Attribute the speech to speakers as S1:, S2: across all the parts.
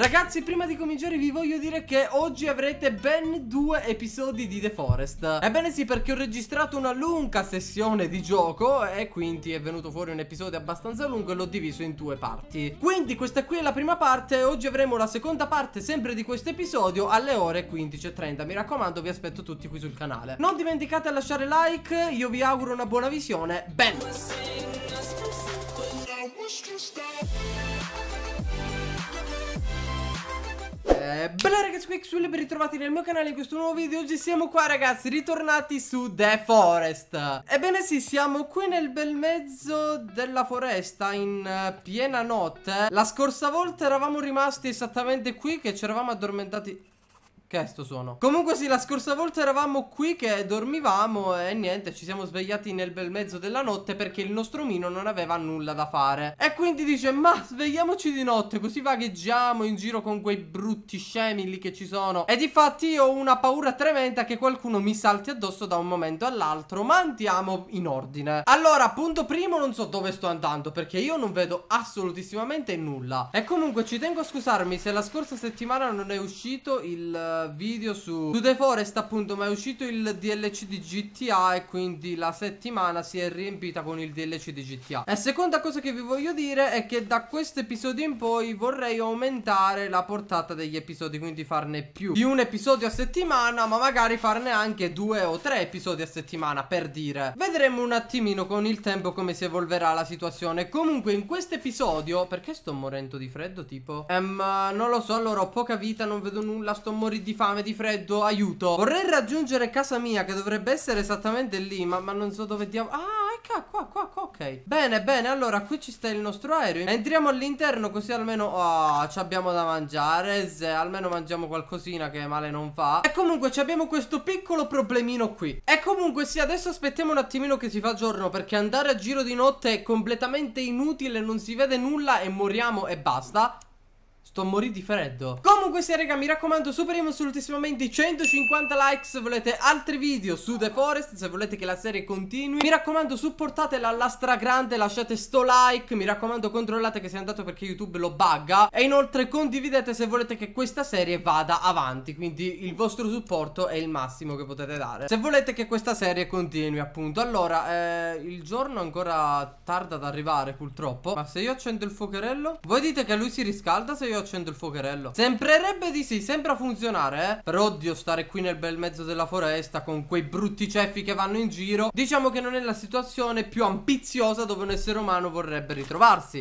S1: Ragazzi prima di cominciare vi voglio dire che oggi avrete ben due episodi di The Forest Ebbene sì perché ho registrato una lunga sessione di gioco e quindi è venuto fuori un episodio abbastanza lungo e l'ho diviso in due parti Quindi questa qui è la prima parte oggi avremo la seconda parte sempre di questo episodio alle ore 15.30 Mi raccomando vi aspetto tutti qui sul canale Non dimenticate di lasciare like, io vi auguro una buona visione, ben! bella ragazzi qui Xul ben ritrovati nel mio canale in questo nuovo video Oggi siamo qua ragazzi ritornati su The Forest Ebbene sì siamo qui nel bel mezzo della foresta in uh, piena notte La scorsa volta eravamo rimasti esattamente qui che ci eravamo addormentati che è sto suono? Comunque sì, la scorsa volta eravamo qui che dormivamo e niente, ci siamo svegliati nel bel mezzo della notte perché il nostro Mino non aveva nulla da fare. E quindi dice, ma svegliamoci di notte così vagheggiamo in giro con quei brutti scemi lì che ci sono. E difatti io ho una paura tremenda che qualcuno mi salti addosso da un momento all'altro, ma andiamo in ordine. Allora, punto primo, non so dove sto andando perché io non vedo assolutissimamente nulla. E comunque ci tengo a scusarmi se la scorsa settimana non è uscito il video su, su The Forest appunto ma è uscito il DLC di GTA e quindi la settimana si è riempita con il DLC di GTA e seconda cosa che vi voglio dire è che da questo episodio in poi vorrei aumentare la portata degli episodi quindi farne più di un episodio a settimana ma magari farne anche due o tre episodi a settimana per dire vedremo un attimino con il tempo come si evolverà la situazione comunque in questo episodio perché sto morendo di freddo tipo ehm non lo so allora ho poca vita non vedo nulla sto morendo di fame, di freddo, aiuto Vorrei raggiungere casa mia che dovrebbe essere esattamente lì Ma, ma non so dove diamo Ah ecco qua qua qua ok Bene bene allora qui ci sta il nostro aereo Entriamo all'interno così almeno oh, ci abbiamo da mangiare se Almeno mangiamo qualcosina che male non fa E comunque abbiamo questo piccolo problemino qui E comunque sì adesso aspettiamo un attimino che si fa giorno Perché andare a giro di notte è completamente inutile Non si vede nulla e moriamo e basta Sto esatto, morì di freddo Comunque sia raga mi raccomando superiamo assolutissimamente i 150 like se volete altri video su The Forest Se volete che la serie continui Mi raccomando supportatela alla stragrande lasciate sto like Mi raccomando controllate che sia andato perché YouTube lo bugga E inoltre condividete se volete che questa serie vada avanti Quindi il vostro supporto è il massimo che potete dare Se volete che questa serie continui appunto Allora eh, il giorno ancora tarda ad arrivare purtroppo Ma se io accendo il fuocherello Voi dite che lui si riscalda se io accendo accendo il fuocherello Sembrerebbe di sì, sembra funzionare eh Però oddio stare qui nel bel mezzo della foresta Con quei brutti ceffi che vanno in giro Diciamo che non è la situazione più ambiziosa dove un essere umano vorrebbe ritrovarsi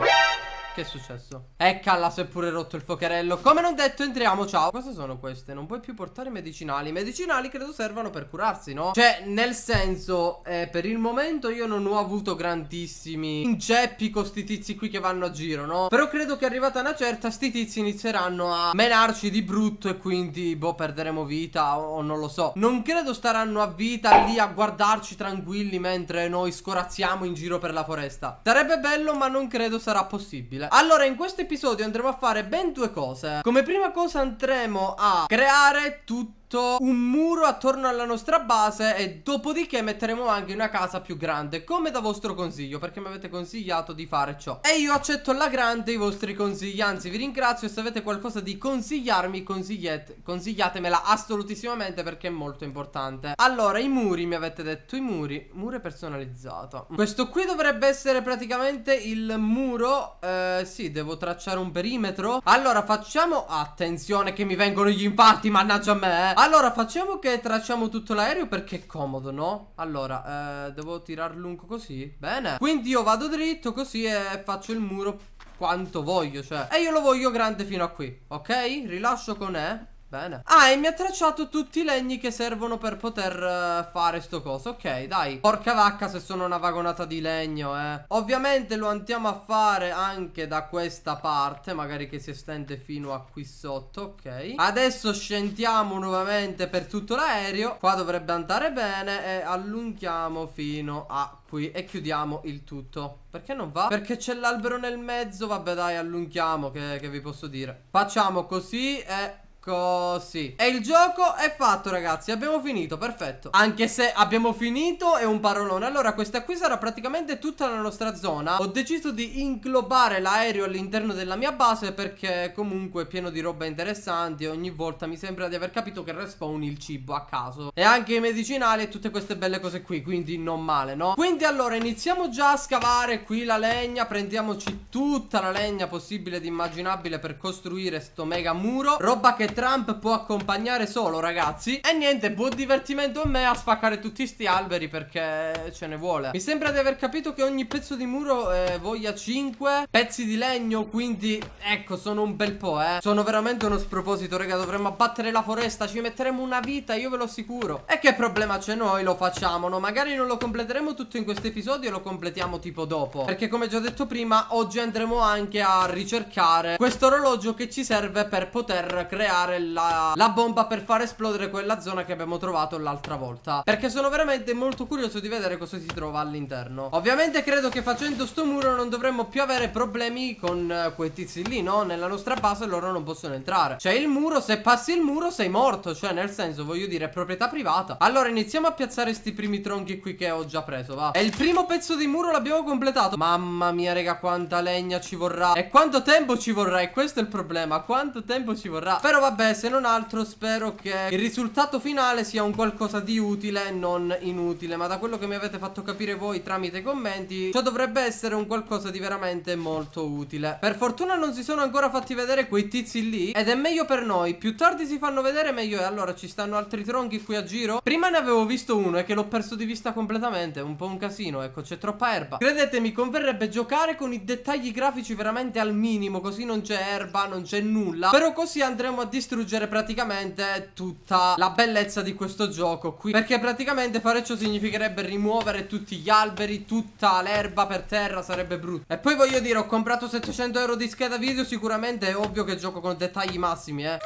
S1: che è successo? Eccala, si è pure rotto il focherello. Come non detto, entriamo, ciao. Cosa sono queste? Non puoi più portare medicinali. I medicinali credo servano per curarsi, no? Cioè, nel senso, eh, per il momento io non ho avuto grandissimi inceppi con sti tizi qui che vanno a giro, no? Però credo che arrivata una certa, sti tizi inizieranno a menarci di brutto e quindi, boh, perderemo vita o, o non lo so. Non credo staranno a vita lì a guardarci tranquilli mentre noi scorazziamo in giro per la foresta. Sarebbe bello, ma non credo sarà possibile difficile Allora in questo episodio andremo a fare ben due cose Come prima cosa andremo a creare tutto un muro attorno alla nostra base e dopodiché metteremo anche una casa più grande come da vostro consiglio perché mi avete consigliato di fare ciò e io accetto alla grande i vostri consigli anzi vi ringrazio se avete qualcosa di consigliarmi consigliatemela assolutissimamente perché è molto importante allora i muri mi avete detto i muri muro personalizzato questo qui dovrebbe essere praticamente il muro eh, sì devo tracciare un perimetro allora facciamo attenzione che mi vengono gli impatti mannaggia a me eh allora facciamo che tracciamo tutto l'aereo perché è comodo no? Allora eh, devo tirar lungo così Bene Quindi io vado dritto così e faccio il muro quanto voglio cioè E io lo voglio grande fino a qui Ok? Rilascio con E Bene. Ah, e mi ha tracciato tutti i legni che servono per poter uh, fare sto coso. Ok, dai. Porca vacca se sono una vagonata di legno, eh. Ovviamente lo andiamo a fare anche da questa parte, magari che si estende fino a qui sotto, ok. Adesso scendiamo nuovamente per tutto l'aereo. Qua dovrebbe andare bene e allunghiamo fino a qui e chiudiamo il tutto. Perché non va? Perché c'è l'albero nel mezzo. Vabbè, dai, allunghiamo, che, che vi posso dire. Facciamo così e Così E il gioco è fatto ragazzi Abbiamo finito perfetto Anche se abbiamo finito è un parolone Allora questa qui sarà praticamente tutta la nostra zona Ho deciso di inglobare l'aereo all'interno della mia base Perché comunque è pieno di roba interessanti E ogni volta mi sembra di aver capito che respawn il cibo a caso E anche i medicinali e tutte queste belle cose qui Quindi non male no? Quindi allora iniziamo già a scavare qui la legna Prendiamoci tutta la legna possibile ed immaginabile Per costruire sto mega muro Roba che Trump può accompagnare solo ragazzi E niente buon divertimento a me a spaccare tutti sti alberi perché ce ne vuole Mi sembra di aver capito che ogni pezzo di muro eh, voglia 5 pezzi di legno Quindi ecco sono un bel po' eh Sono veramente uno sproposito raga dovremmo abbattere la foresta Ci metteremo una vita io ve lo assicuro E che problema c'è noi lo facciamo no? Magari non lo completeremo tutto in questo episodio e lo completiamo tipo dopo Perché come già detto prima oggi andremo anche a ricercare questo orologio che ci serve per poter creare usare la, la bomba per far esplodere quella zona che abbiamo trovato l'altra volta Perché sono veramente molto curioso di vedere cosa si trova all'interno Ovviamente credo che facendo sto muro non dovremmo più avere problemi con eh, quei tizi lì, no? Nella nostra base loro non possono entrare Cioè il muro, se passi il muro sei morto Cioè nel senso, voglio dire, proprietà privata Allora iniziamo a piazzare sti primi tronchi qui che ho già preso, va E il primo pezzo di muro l'abbiamo completato Mamma mia, raga, quanta legna ci vorrà E quanto tempo ci vorrà E questo è il problema, quanto tempo ci vorrà Però vabbè vabbè, se non altro spero che il risultato finale sia un qualcosa di utile e non inutile. Ma da quello che mi avete fatto capire voi tramite i commenti, ciò dovrebbe essere un qualcosa di veramente molto utile. Per fortuna non si sono ancora fatti vedere quei tizi lì ed è meglio per noi. Più tardi si fanno vedere meglio e allora ci stanno altri tronchi qui a giro. Prima ne avevo visto uno e che l'ho perso di vista completamente, un po' un casino, ecco, c'è troppa erba. Credetemi, converrebbe giocare con i dettagli grafici veramente al minimo, così non c'è erba, non c'è nulla. Però così andremo a dire distruggere praticamente tutta la bellezza di questo gioco qui Perché praticamente fare ciò significherebbe rimuovere tutti gli alberi, tutta l'erba per terra sarebbe brutto E poi voglio dire ho comprato 700 euro di scheda video sicuramente è ovvio che gioco con dettagli massimi eh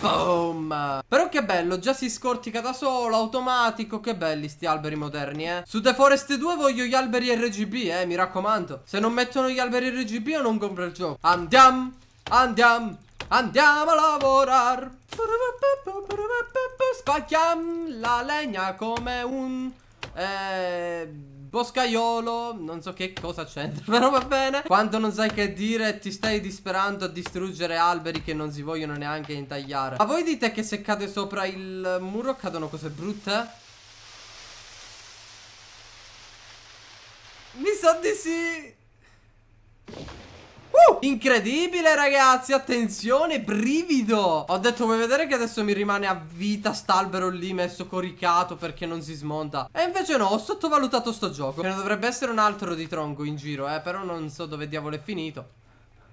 S1: Boom Però che bello Già si scortica da solo Automatico Che belli sti alberi moderni eh Su The Forest 2 voglio gli alberi RGB eh Mi raccomando Se non mettono gli alberi RGB Io non compro il gioco Andiamo Andiamo, andiamo a lavorare. Spacchiamo la legna come un... Eh boscaiolo, non so che cosa c'entra, però va bene. Quando non sai che dire, ti stai disperando a distruggere alberi che non si vogliono neanche intagliare. Ma voi dite che se cade sopra il muro cadono cose brutte? Mi sa di sì. Uh, incredibile ragazzi, attenzione, brivido Ho detto vuoi vedere che adesso mi rimane a vita st'albero lì messo coricato perché non si smonta E invece no, ho sottovalutato sto gioco Ce ne dovrebbe essere un altro di tronco in giro eh, però non so dove diavolo è finito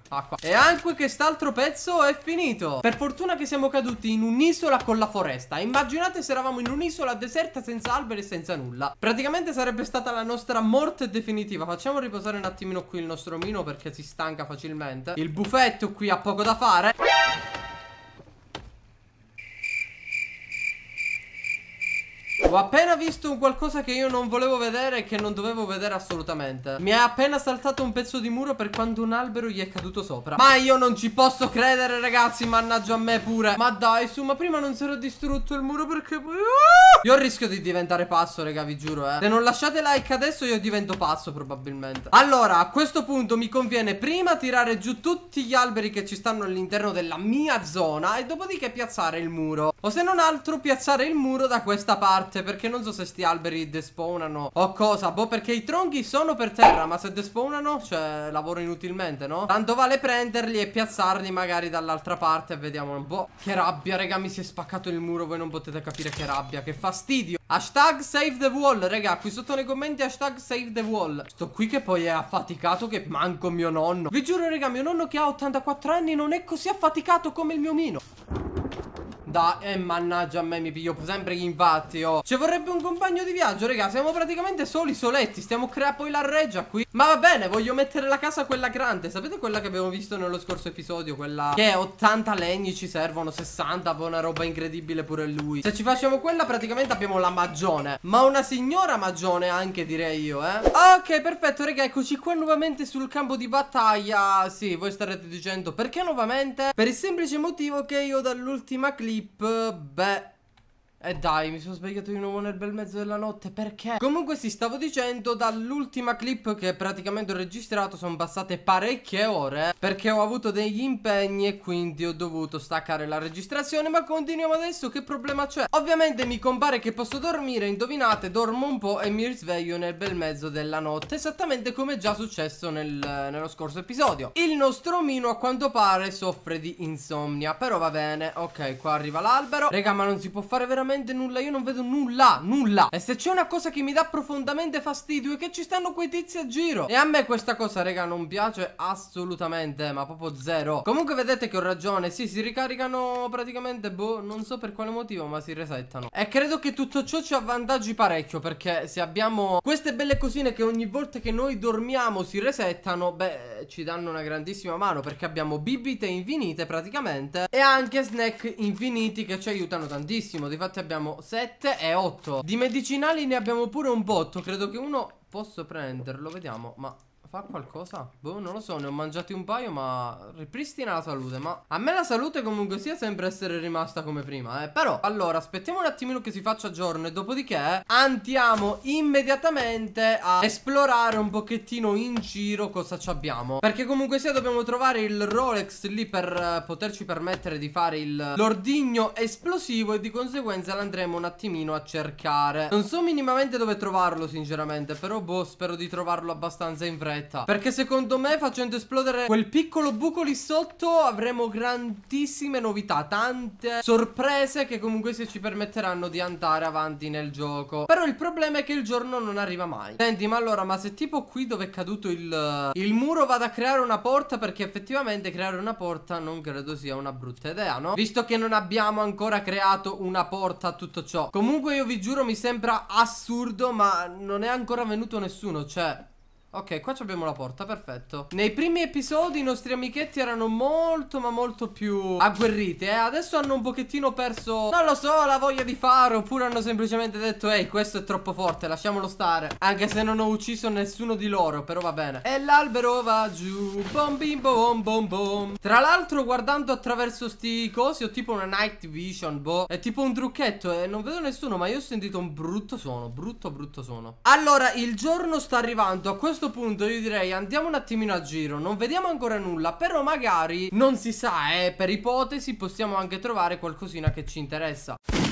S1: acqua E anche quest'altro pezzo è finito Per fortuna che siamo caduti in un'isola con la foresta Immaginate se eravamo in un'isola deserta senza alberi e senza nulla Praticamente sarebbe stata la nostra morte definitiva Facciamo riposare un attimino qui il nostro omino perché si stanca facilmente Il buffetto qui ha poco da fare Ho appena visto un qualcosa che io non volevo vedere e che non dovevo vedere assolutamente Mi è appena saltato un pezzo di muro per quando un albero gli è caduto sopra Ma io non ci posso credere ragazzi, mannaggia a me pure Ma dai su, ma prima non si era distrutto il muro perché poi... Ah! Io rischio di diventare pazzo raga, vi giuro eh Se non lasciate like adesso io divento pazzo probabilmente Allora, a questo punto mi conviene prima tirare giù tutti gli alberi che ci stanno all'interno della mia zona E dopodiché piazzare il muro O se non altro piazzare il muro da questa parte forte cioè, perché non so se sti alberi despawnano o cosa, boh, perché i tronchi sono per terra, ma se despawnano, cioè, lavoro inutilmente, no? Tanto vale prenderli e piazzarli magari dall'altra parte e vediamo un boh, po'. Che rabbia, raga, mi si è spaccato il muro, voi non potete capire che rabbia, che fastidio. Hashtag save the wall, raga, qui sotto nei commenti hashtag save the wall. Sto qui che poi è affaticato che manco mio nonno. Vi giuro, raga, mio nonno che ha 84 anni non è così affaticato come il mio Mino da... Eh, mannaggia a me, mi piglio sempre gli infatti, oh. Ci vorrebbe un compagno di viaggio, raga. Siamo praticamente soli, soletti. Stiamo creando poi la reggia qui. Ma va bene, voglio mettere la casa quella grande. Sapete quella che abbiamo visto nello scorso episodio? Quella che 80 legni ci servono, 60, poi una roba incredibile pure lui. Se ci facciamo quella, praticamente abbiamo la magione. Ma una signora magione anche, direi io, eh. Ok, perfetto, raga, eccoci qua nuovamente sul campo di battaglia. Sì, voi starete dicendo perché nuovamente? Per il semplice motivo che io dall'ultima clip peut peu E eh dai, mi sono svegliato di nuovo nel bel mezzo della notte, perché? Comunque si sì, stavo dicendo, dall'ultima clip che praticamente ho registrato sono passate parecchie ore Perché ho avuto degli impegni e quindi ho dovuto staccare la registrazione Ma continuiamo adesso, che problema c'è? Ovviamente mi compare che posso dormire, indovinate, dormo un po' e mi risveglio nel bel mezzo della notte Esattamente come è già successo nel, nello scorso episodio Il nostro omino a quanto pare soffre di insomnia, però va bene Ok, qua arriva l'albero Raga, ma non si può fare veramente assolutamente nulla Io non vedo nulla, nulla E se c'è una cosa che mi dà profondamente fastidio È che ci stanno quei tizi a giro E a me questa cosa, raga, non piace assolutamente Ma proprio zero Comunque vedete che ho ragione Sì, si ricaricano praticamente, boh, non so per quale motivo Ma si resettano E credo che tutto ciò ci avvantaggi parecchio Perché se abbiamo queste belle cosine che ogni volta che noi dormiamo si resettano Beh, ci danno una grandissima mano Perché abbiamo bibite infinite praticamente E anche snack infiniti che ci aiutano tantissimo Difatti ragazzi abbiamo 7 e 8 Di medicinali ne abbiamo pure un botto Credo che uno posso prenderlo Vediamo ma fa qualcosa? Boh, non lo so, ne ho mangiati un paio, ma ripristina la salute. Ma a me la salute comunque sia sempre essere rimasta come prima, eh. Però, allora, aspettiamo un attimino che si faccia giorno e dopodiché eh, andiamo immediatamente a esplorare un pochettino in giro cosa ci abbiamo. Perché comunque sia dobbiamo trovare il Rolex lì per uh, poterci permettere di fare l'ordigno esplosivo e di conseguenza l'andremo un attimino a cercare. Non so minimamente dove trovarlo, sinceramente, però boh, spero di trovarlo abbastanza in fretta fretta Perché secondo me facendo esplodere quel piccolo buco lì sotto Avremo grandissime novità Tante sorprese che comunque se ci permetteranno di andare avanti nel gioco Però il problema è che il giorno non arriva mai Senti ma allora ma se tipo qui dove è caduto il, il muro vado a creare una porta Perché effettivamente creare una porta non credo sia una brutta idea no? Visto che non abbiamo ancora creato una porta a tutto ciò Comunque io vi giuro mi sembra assurdo ma non è ancora venuto nessuno Cioè Ok, qua abbiamo la porta, perfetto Nei primi episodi i nostri amichetti erano molto ma molto più agguerriti eh? Adesso hanno un pochettino perso, non lo so, la voglia di fare Oppure hanno semplicemente detto, ehi questo è troppo forte, lasciamolo stare Anche se non ho ucciso nessuno di loro, però va bene E l'albero va giù, bom bim bom bom bom Tra l'altro guardando attraverso sti cosi ho tipo una night vision, boh È tipo un trucchetto e eh? non vedo nessuno ma io ho sentito un brutto suono, brutto brutto suono Allora, il giorno sta arrivando, a questo questo punto io direi andiamo un attimino a giro Non vediamo ancora nulla Però magari, non si sa, eh, per ipotesi possiamo anche trovare qualcosina che ci interessa